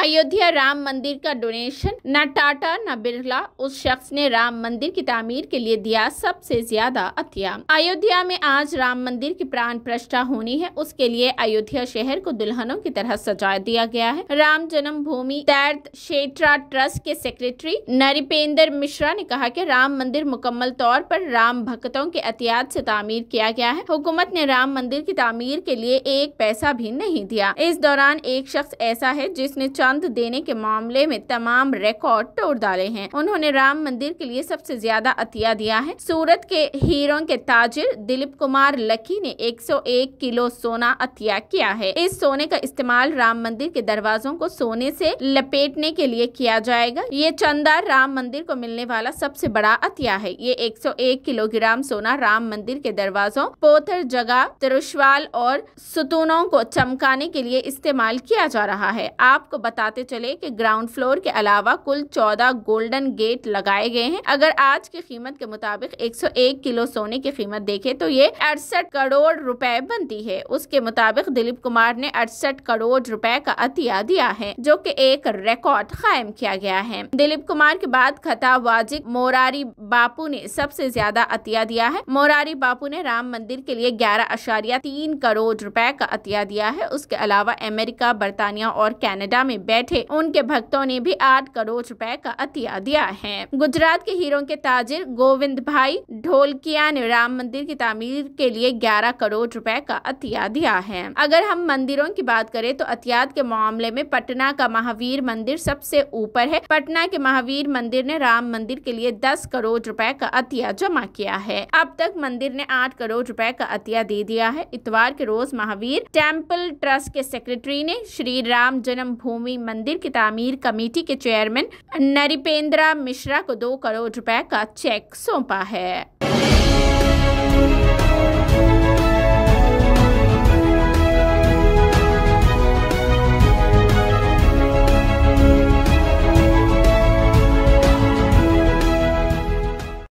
अयोध्या राम मंदिर का डोनेशन न टाटा न बिरला उस शख्स ने राम मंदिर की तामीर के लिए दिया सबसे ज्यादा अतिया अयोध्या में आज राम मंदिर की प्राण प्रष्ठा होनी है उसके लिए अयोध्या शहर को दुल्हनों की तरह सजा दिया गया है राम जन्म भूमि तैर्थ शेत्रा ट्रस्ट के सेक्रेटरी नरिपेंद्र मिश्रा ने कहा की राम मंदिर मुकम्मल तौर पर राम भक्तों के एहतियात ऐसी तामीर किया गया है हुकूमत ने राम मंदिर की तामीर के लिए एक पैसा भी नहीं दिया इस दौरान एक शख्स ऐसा है जिसने चंद देने के मामले में तमाम रिकॉर्ड तोड़ डाले हैं उन्होंने राम मंदिर के लिए सबसे ज्यादा अतिया दिया है सूरत के हीरो के ताजिर दिलीप कुमार लकी ने 101 किलो सोना अतिया किया है इस सोने का इस्तेमाल राम मंदिर के दरवाजों को सोने से लपेटने के लिए किया जाएगा ये चंदा राम मंदिर को मिलने वाला सबसे बड़ा अतिया है ये 101 किलोग्राम सोना राम मंदिर के दरवाजों पोथर जगह तिरुशवाल और सुतूनों को चमकाने के लिए इस्तेमाल किया जा रहा है आपको बताते चले कि ग्राउंड फ्लोर के अलावा कुल 14 गोल्डन गेट लगाए गए हैं अगर आज की कीमत के मुताबिक 101 किलो सोने की कीमत देखे तो ये अड़सठ करोड़ रुपए बनती है उसके मुताबिक दिलीप कुमार ने अड़सठ करोड़ रुपए का अतिया दिया है जो की एक रिकॉर्ड कायम किया गया है दिलीप कुमार के बाद खता वाजिक मोरारी बापू ने सबसे ज्यादा अतिया दिया है मोरारी बापू ने राम मंदिर के लिए ग्यारह अशारिया तीन करोड़ रुपए का अतिया दिया है उसके अलावा अमेरिका बरतानिया और कैनेडा में बैठे उनके भक्तों ने भी आठ करोड़ रुपए का अतिया दिया है गुजरात के हीरो के ताजिर गोविंद भाई ढोलकिया ने राम मंदिर की तामीर के लिए ग्यारह करोड़ रूपए का अतिया दिया है अगर हम मंदिरों की बात करें तो अतियात के मामले में पटना का महावीर मंदिर सबसे ऊपर है पटना के महावीर मंदिर ने राम मंदिर के लिए दस करोड़ रुपए का अतिया जमा किया है अब तक मंदिर ने आठ करोड़ रुपए का अतिया दे दिया है इतवार के रोज महावीर टेम्पल ट्रस्ट के सेक्रेटरी ने श्री राम जन्म भूमि रामदेवी मंदिर की तामीर कमेटी के चेयरमैन नरिपेंद्रा मिश्रा को दो करोड़ रुपए का चेक सौंपा है